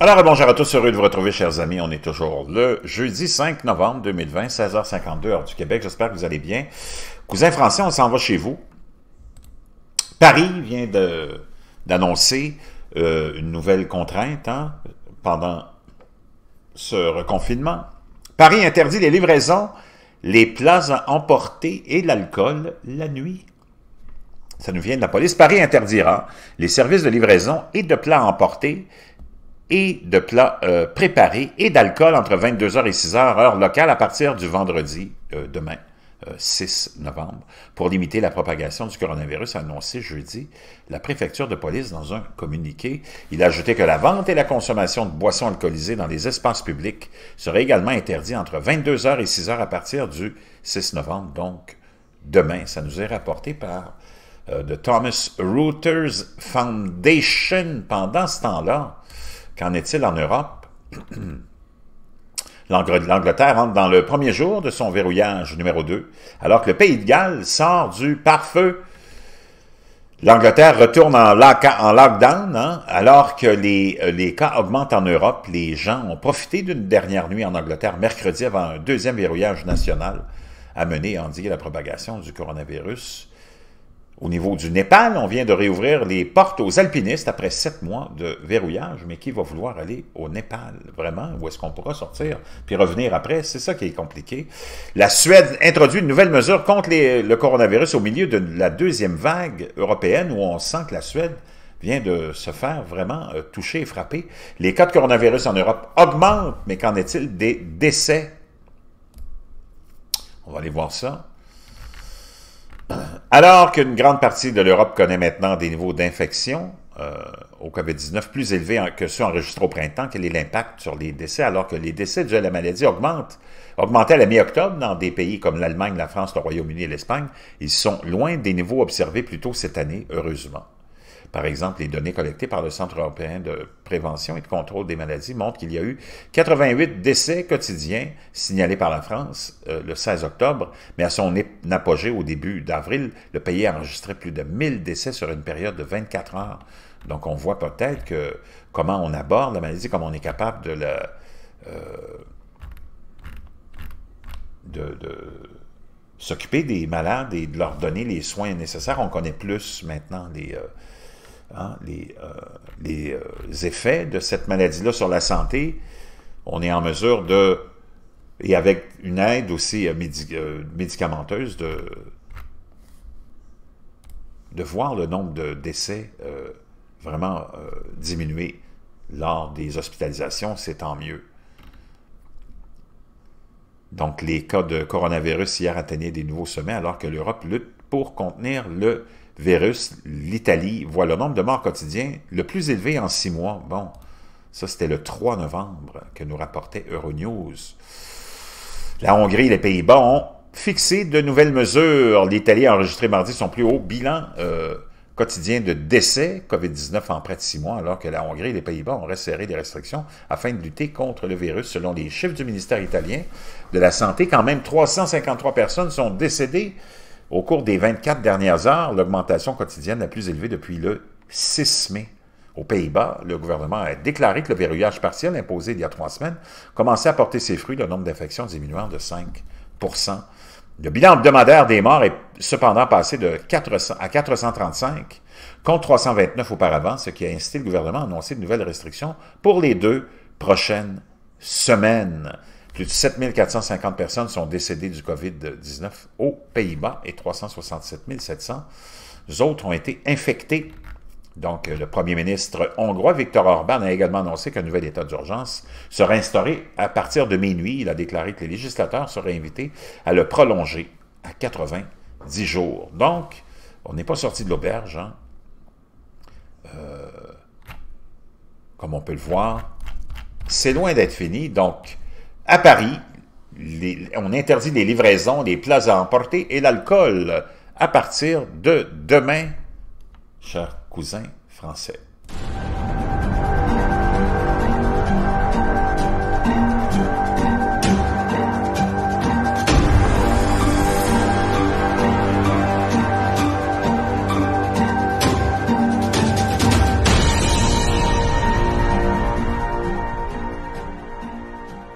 Alors, bonjour à tous, heureux de vous retrouver, chers amis. On est toujours le jeudi 5 novembre 2020, 16h52, du Québec. J'espère que vous allez bien. Cousin français, on s'en va chez vous. Paris vient d'annoncer euh, une nouvelle contrainte hein, pendant ce reconfinement. Paris interdit les livraisons, les plats à emporter et l'alcool la nuit. Ça nous vient de la police. Paris interdira les services de livraison et de plats emportés et de plats euh, préparés et d'alcool entre 22h et 6h heure locale à partir du vendredi euh, demain, 6 euh, novembre, pour limiter la propagation du coronavirus annoncé jeudi la préfecture de police dans un communiqué. Il a ajouté que la vente et la consommation de boissons alcoolisées dans les espaces publics seraient également interdits entre 22h et 6h à partir du 6 novembre, donc demain. Ça nous est rapporté par The Thomas Reuters Foundation pendant ce temps-là. Qu'en est-il en Europe? L'Angleterre entre dans le premier jour de son verrouillage numéro 2, alors que le Pays de Galles sort du pare-feu. L'Angleterre retourne en, lockdown, hein, alors que les, euh, les, cas augmentent en Europe. Les gens ont profité d'une dernière nuit en Angleterre mercredi avant un deuxième verrouillage national amené à endiguer la propagation du coronavirus. Au niveau du Népal, on vient de réouvrir les portes aux alpinistes après sept mois de verrouillage, mais qui va vouloir aller au Népal, vraiment? Où est-ce qu'on pourra sortir puis revenir après? C'est ça qui est compliqué. La Suède introduit une nouvelle mesure contre le coronavirus au milieu de la deuxième vague européenne où on sent que la Suède vient de se faire vraiment euh, toucher et frapper. Les cas de coronavirus en Europe augmentent, mais qu'en est-il des décès? On va aller voir ça. Alors qu'une grande partie de l'Europe connaît maintenant des niveaux d'infection euh, au COVID-19 plus élevés que ceux enregistrés au printemps, quel est l'impact sur les décès alors que les décès dus à la maladie augmentent? Augmentaient à la mi-octobre dans des pays comme l'Allemagne, la France, le Royaume-Uni et l'Espagne. Ils sont loin des niveaux observés plus tôt cette année, heureusement. Par exemple, les données collectées par le Centre européen de prévention et de contrôle des maladies montrent qu'il y a eu 88 décès quotidiens signalés par la France euh, le 16 octobre, mais à son apogée au début d'avril, le pays a enregistré plus de 1000 décès sur une période de 24 heures. Donc on voit peut-être que comment on aborde la maladie, comment on est capable de euh, s'occuper des malades et de leur donner les soins nécessaires. On connaît plus maintenant les, euh, Hein, les, euh, euh, effets de cette maladie-là sur la santé, on est en mesure de, et avec une aide aussi euh, médicamenteuse, de, de voir le nombre de décès vraiment diminuer lors des hospitalisations, c'est tant mieux. Donc, les cas de coronavirus hier atteignaient des nouveaux sommets alors que l'Europe lutte pour contenir le virus, l'Italie voit le nombre de morts quotidiens le plus élevé en six mois. Bon, ça c'était le 3 novembre que nous rapportait Euronews. La Hongrie et les Pays-Bas ont fixé de nouvelles mesures. L'Italie a enregistré mardi son plus haut bilan euh, quotidien de décès COVID-19 en près de six mois, alors que la Hongrie et les Pays-Bas ont resserré des restrictions afin de lutter contre le virus. Selon les chiffres du ministère italien de la Santé, quand même 353 personnes sont décédées au cours des 24 dernières heures, l'augmentation quotidienne la plus élevée depuis le 6 mai. Aux Pays-Bas, le gouvernement a déclaré que le verrouillage partiel imposé il y a trois semaines commençait à porter ses fruits, le nombre d'infections diminuant de 5 Le bilan hebdomadaire des morts est cependant passé de 400 à 435 contre 329 auparavant, ce qui a incité le gouvernement à annoncer de nouvelles restrictions pour les deux prochaines semaines. Plus de 7 450 personnes sont décédées du COVID-19 aux Pays-Bas et 367 700 autres ont été infectés. Donc, le premier ministre hongrois, Viktor Orban, a également annoncé qu'un nouvel état d'urgence serait instauré à partir de minuit. Il a déclaré que les législateurs seraient invités à le prolonger à 90 jours. Donc, on n'est pas sorti de l'auberge. Hein. Euh, comme on peut le voir, c'est loin d'être fini. Donc, à Paris, on interdit les livraisons, les plats à emporter et l'alcool à partir de demain, chers cousins français.